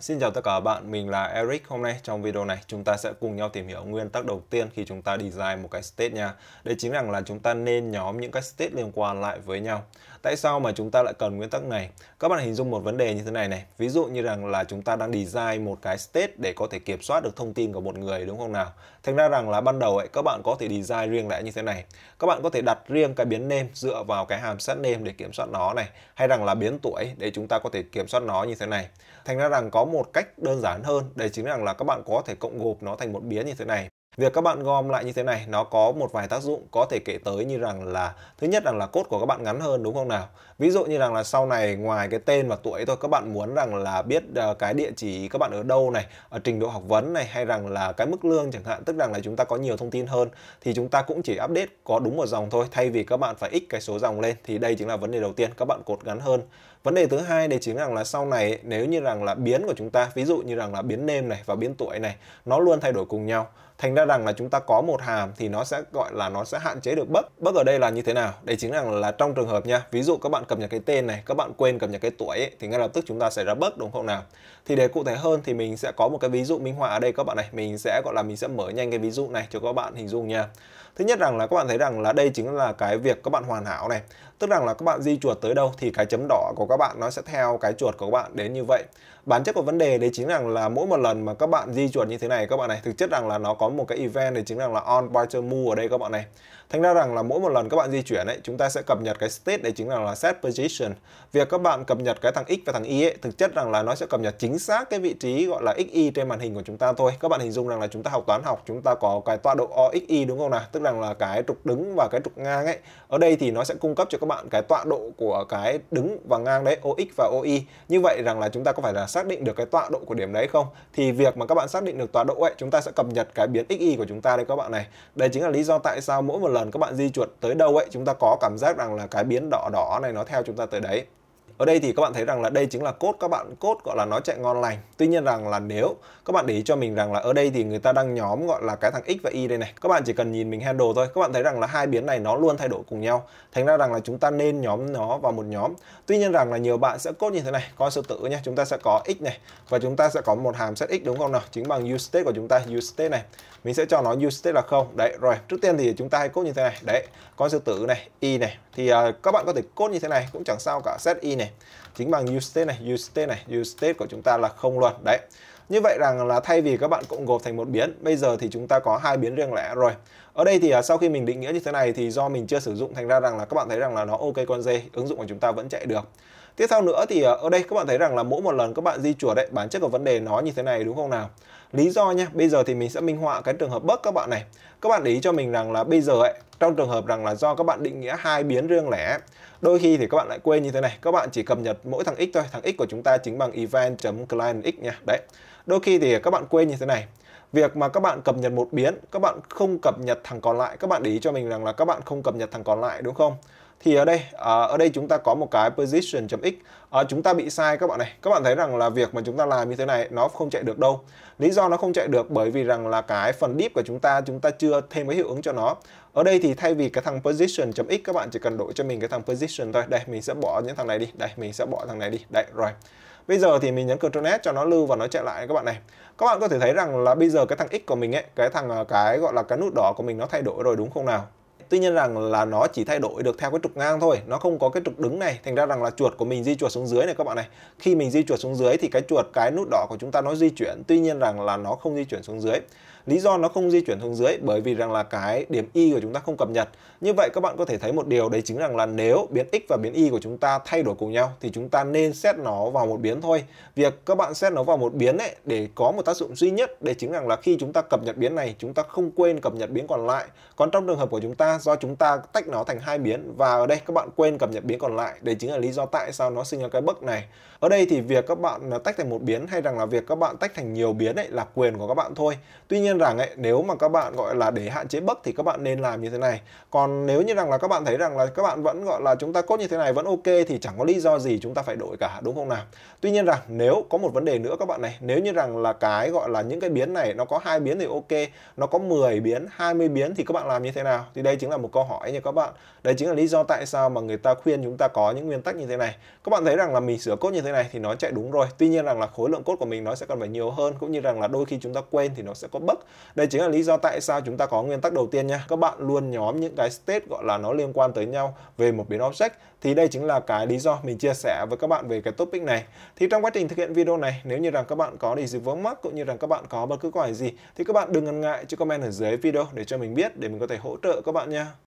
Xin chào tất cả các bạn, mình là Eric. Hôm nay trong video này chúng ta sẽ cùng nhau tìm hiểu nguyên tắc đầu tiên khi chúng ta design một cái state nha. đây chính rằng là chúng ta nên nhóm những cái state liên quan lại với nhau. Tại sao mà chúng ta lại cần nguyên tắc này? Các bạn hình dung một vấn đề như thế này này. Ví dụ như rằng là chúng ta đang design một cái state để có thể kiểm soát được thông tin của một người đúng không nào? Thành ra rằng là ban đầu ấy các bạn có thể design riêng lại như thế này. Các bạn có thể đặt riêng cái biến name dựa vào cái hàm set name để kiểm soát nó này hay rằng là biến tuổi để chúng ta có thể kiểm soát nó như thế này. Thành ra rằng có một cách đơn giản hơn Đây chính rằng là các bạn có thể cộng gộp nó thành một biến như thế này. Việc các bạn gom lại như thế này nó có một vài tác dụng có thể kể tới như rằng là thứ nhất rằng là cốt của các bạn ngắn hơn đúng không nào? Ví dụ như rằng là sau này ngoài cái tên và tuổi thôi các bạn muốn rằng là biết ờ, cái địa chỉ các bạn ở đâu này, ở trình độ học vấn này hay rằng là cái mức lương chẳng hạn, tức rằng là chúng ta có nhiều thông tin hơn thì chúng ta cũng chỉ update có đúng một dòng thôi thay vì các bạn phải x cái số dòng lên thì đây chính là vấn đề đầu tiên các bạn cột ngắn hơn. Vấn đề thứ hai đây chính rằng là sau này nếu như rằng là biến của chúng ta ví dụ như rằng là biến name này và biến tuổi này nó luôn thay đổi cùng nhau thành ra rằng là chúng ta có một hàm thì nó sẽ gọi là nó sẽ hạn chế được bug bug ở đây là như thế nào đây chính là là trong trường hợp nha ví dụ các bạn cập nhật cái tên này các bạn quên cập nhật cái tuổi ấy, thì ngay lập tức chúng ta sẽ ra bug đúng không nào thì để cụ thể hơn thì mình sẽ có một cái ví dụ minh họa ở đây các bạn này mình sẽ gọi là mình sẽ mở nhanh cái ví dụ này cho các bạn hình dung nha thứ nhất rằng là các bạn thấy rằng là đây chính là cái việc các bạn hoàn hảo này tức rằng là các bạn di chuột tới đâu thì cái chấm đỏ của các bạn nó sẽ theo cái chuột của các bạn đến như vậy bản chất của vấn đề đấy chính rằng là mỗi một lần mà các bạn di chuột như thế này các bạn này thực chất rằng là nó có một cái event đấy chính rằng là on pointer move ở đây các bạn này thành ra rằng là mỗi một lần các bạn di chuyển ấy chúng ta sẽ cập nhật cái state đấy chính là là set position việc các bạn cập nhật cái thằng x và thằng y ấy thực chất rằng là nó sẽ cập nhật chính xác cái vị trí gọi là xy trên màn hình của chúng ta thôi các bạn hình dung rằng là chúng ta học toán học chúng ta có cái tọa độ oxy đúng không nào tức rằng là cái trục đứng và cái trục ngang ấy ở đây thì nó sẽ cung cấp cho các bạn cái tọa độ của cái đứng và ngang đấy OX và OY như vậy rằng là chúng ta có phải là xác định được cái tọa độ của điểm đấy không thì việc mà các bạn xác định được tọa độ ấy chúng ta sẽ cập nhật cái biến XY của chúng ta đây các bạn này đây chính là lý do tại sao mỗi một lần các bạn di chuột tới đâu ấy chúng ta có cảm giác rằng là cái biến đỏ đỏ này nó theo chúng ta tới đấy ở đây thì các bạn thấy rằng là đây chính là cốt các bạn cốt gọi là nó chạy ngon lành tuy nhiên rằng là nếu các bạn để ý cho mình rằng là ở đây thì người ta đang nhóm gọi là cái thằng x và y đây này các bạn chỉ cần nhìn mình handle thôi các bạn thấy rằng là hai biến này nó luôn thay đổi cùng nhau thành ra rằng là chúng ta nên nhóm nó vào một nhóm tuy nhiên rằng là nhiều bạn sẽ cốt như thế này coi sư tử nhé chúng ta sẽ có x này và chúng ta sẽ có một hàm set x đúng không nào chính bằng use state của chúng ta use state này mình sẽ cho nó use state là không đấy rồi trước tiên thì chúng ta hay cốt như thế này đấy coi sư tử này y này thì uh, các bạn có thể cốt như thế này cũng chẳng sao cả set y này chính bằng u state này u state này u state của chúng ta là không luôn đấy như vậy rằng là thay vì các bạn cộng gộp thành một biến bây giờ thì chúng ta có hai biến riêng lẻ rồi ở đây thì à, sau khi mình định nghĩa như thế này thì do mình chưa sử dụng thành ra rằng là các bạn thấy rằng là nó ok con dê ứng dụng của chúng ta vẫn chạy được tiếp theo nữa thì à, ở đây các bạn thấy rằng là mỗi một lần các bạn di chuột đấy bản chất của vấn đề nó như thế này đúng không nào lý do nha bây giờ thì mình sẽ minh họa cái trường hợp bớt các bạn này các bạn để ý cho mình rằng là bây giờ ấy trong trường hợp rằng là do các bạn định nghĩa hai biến riêng lẻ đôi khi thì các bạn lại quên như thế này các bạn chỉ cập nhật mỗi thằng x thôi thằng x của chúng ta chính bằng event client x nha đấy đôi khi thì các bạn quên như thế này việc mà các bạn cập nhật một biến các bạn không cập nhật thằng còn lại các bạn để ý cho mình rằng là các bạn không cập nhật thằng còn lại đúng không thì ở đây à, ở đây chúng ta có một cái position x à, chúng ta bị sai các bạn này các bạn thấy rằng là việc mà chúng ta làm như thế này nó không chạy được đâu lý do nó không chạy được bởi vì rằng là cái phần deep của chúng ta chúng ta chưa thêm cái hiệu ứng cho nó ở đây thì thay vì cái thằng position x các bạn chỉ cần đổi cho mình cái thằng position thôi đây mình sẽ bỏ những thằng này đi đây mình sẽ bỏ thằng này đi đấy rồi Bây giờ thì mình nhấn Ctrl S cho nó lưu và nó chạy lại các bạn này. Các bạn có thể thấy rằng là bây giờ cái thằng X của mình ấy, cái thằng à, cái gọi là cái nút đỏ của mình nó thay đổi rồi đúng không nào? Tuy nhiên rằng là nó chỉ thay đổi được theo cái trục ngang thôi, nó không có cái trục đứng này. Thành ra rằng là chuột của mình di chuột xuống dưới này các bạn này. Khi mình di chuột xuống dưới thì cái chuột cái nút đỏ của chúng ta nó di chuyển, tuy nhiên rằng là nó không di chuyển xuống dưới. Lý do nó không di chuyển xuống dưới bởi vì rằng là cái điểm y của chúng ta không cập nhật. Như vậy các bạn có thể thấy một điều đấy chính rằng là nếu biến x và biến y của chúng ta thay đổi cùng nhau thì chúng ta nên xét nó vào một biến thôi. Việc các bạn xét nó vào một biến ấy để có một tác dụng duy nhất để chính rằng là khi chúng ta cập nhật biến này chúng ta không quên cập nhật biến còn lại. Còn trong trường hợp của chúng ta do chúng ta tách nó thành hai biến và ở đây các bạn quên cập nhật biến còn lại đây chính là lý do tại sao nó sinh ra cái bug này ở đây thì việc các bạn tách thành một biến hay rằng là việc các bạn tách thành nhiều biến ấy là quyền của các bạn thôi tuy nhiên rằng ấy, nếu mà các bạn gọi là để hạn chế bug thì các bạn nên làm như thế này còn nếu như rằng là các bạn thấy rằng là các bạn vẫn gọi là chúng ta cốt như thế này vẫn ok thì chẳng có lý do gì chúng ta phải đổi cả đúng không nào tuy nhiên rằng nếu có một vấn đề nữa các bạn này nếu như rằng là cái gọi là những cái biến này nó có hai biến thì ok nó có 10 biến 20 biến thì các bạn làm như thế nào thì đây chính là một câu hỏi nha các bạn đấy chính là lý do tại sao mà người ta khuyên chúng ta có những nguyên tắc như thế này các bạn thấy rằng là mình sửa cốt như thế này thì nó chạy đúng rồi tuy nhiên rằng là khối lượng cốt của mình nó sẽ cần phải nhiều hơn cũng như rằng là đôi khi chúng ta quên thì nó sẽ có bất đây chính là lý do tại sao chúng ta có nguyên tắc đầu tiên nha các bạn luôn nhóm những cái state gọi là nó liên quan tới nhau về một biến object thì đây chính là cái lý do mình chia sẻ với các bạn về cái topic này thì trong quá trình thực hiện video này nếu như rằng các bạn có gì vướng mắc cũng như rằng các bạn có bất cứ câu hỏi gì thì các bạn đừng ngần ngại cho comment ở dưới video để cho mình biết để mình có thể hỗ trợ các bạn semuanya